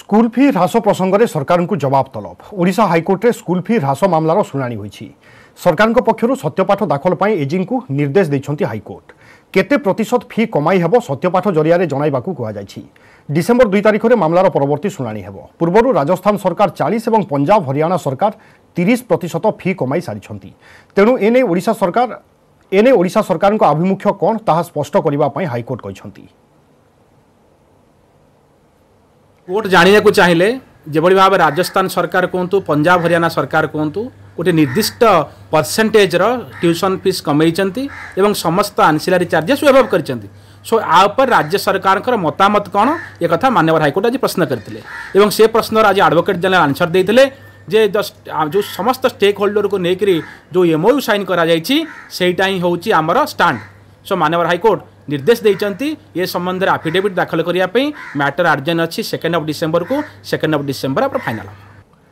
school ফি হ্রাস প্রসঙ্গে সরকারকে জবাব তলব ওড়শা হাইকোর্টে স্কুল ফি হ্রাস মামলার শুনানি হয়েছে সরকার পক্ষ সত্যপাঠ দাখল পাই এজিঙ্কু নির্দেশ দিয়েছেন হাইকোর্ট কেতে প্রতিশত ফি কমাই হব সত্যপাঠ জরিয়ায় জনাইবাকু কুহযাইছি ডিসেম্বর দুই তারিখে মামলার পরবর্তী শুনানি হব পূর্বর রাজস্থান সরকার চাশ এবং পঞ্জাব হরিয়ানা সরকার তিরিশ প্রতিশত ফি কমাই সারিছেন তেণু এনে ওড়শা সরকার এনে ওড়শা সরকারଙ୍କ আভিমুখ্য କ'ଣ ତାହା ସ୍ପଷ୍ଟ କରିବା ପାଇଁ ହାଇକୋର୍ଟ କହିଛନ୍ତି କୋର୍ଟ ଜାଣିବାକୁ ଚାହିଁଲେ ଯେଭଳି ଭାବେ ରାଜସ୍ଥାନ ସରକାର କୁହନ୍ତୁ ପଞ୍ଜାବ ହରିୟାଣା ସରକାର କୁହନ୍ତୁ ଗୋଟେ ନିର୍ଦ୍ଦିଷ୍ଟ ପରସେଣ୍ଟେଜ୍ର ଟ୍ୟୁସନ୍ ଫିସ୍ କମେଇଛନ୍ତି ଏବଂ ସମସ୍ତ ଆନ୍ସିଲାରୀ ଚାର୍ଜେସ୍ ୱେଭ୍ କରିଛନ୍ତି ସୋ ଆ ଉପରେ ରାଜ୍ୟ ସରକାରଙ୍କର ମତାମତ କ'ଣ ଏ କଥା ମାନ୍ୟବର ହାଇକୋର୍ଟ ଆଜି ପ୍ରଶ୍ନ କରିଥିଲେ ଏବଂ ସେ ପ୍ରଶ୍ନର ଆଜି ଆଡ଼ଭୋକେଟ୍ ଜେନେରାଲ୍ ଆନ୍ସର ଦେଇଥିଲେ ଯେ ଯେଉଁ ସମସ୍ତ ଷ୍ଟେକ୍ ହୋଲ୍ଡରକୁ ନେଇକରି ଯେଉଁ ଏମ୍ଓୟୁ ସାଇନ୍ କରାଯାଇଛି ସେଇଟା ହିଁ ହେଉଛି ଆମର ଷ୍ଟାଣ୍ଡ ସୋ ମାନ୍ୟବର ହାଇକୋର୍ଟ निर्देश देते ये संबंध में आफिडेट दाखल करने मैटर आर्जन अच्छी सेकेंड अफ डिसेम्बर को सेकेंड अफ डिसेम्बर आप फाइनाल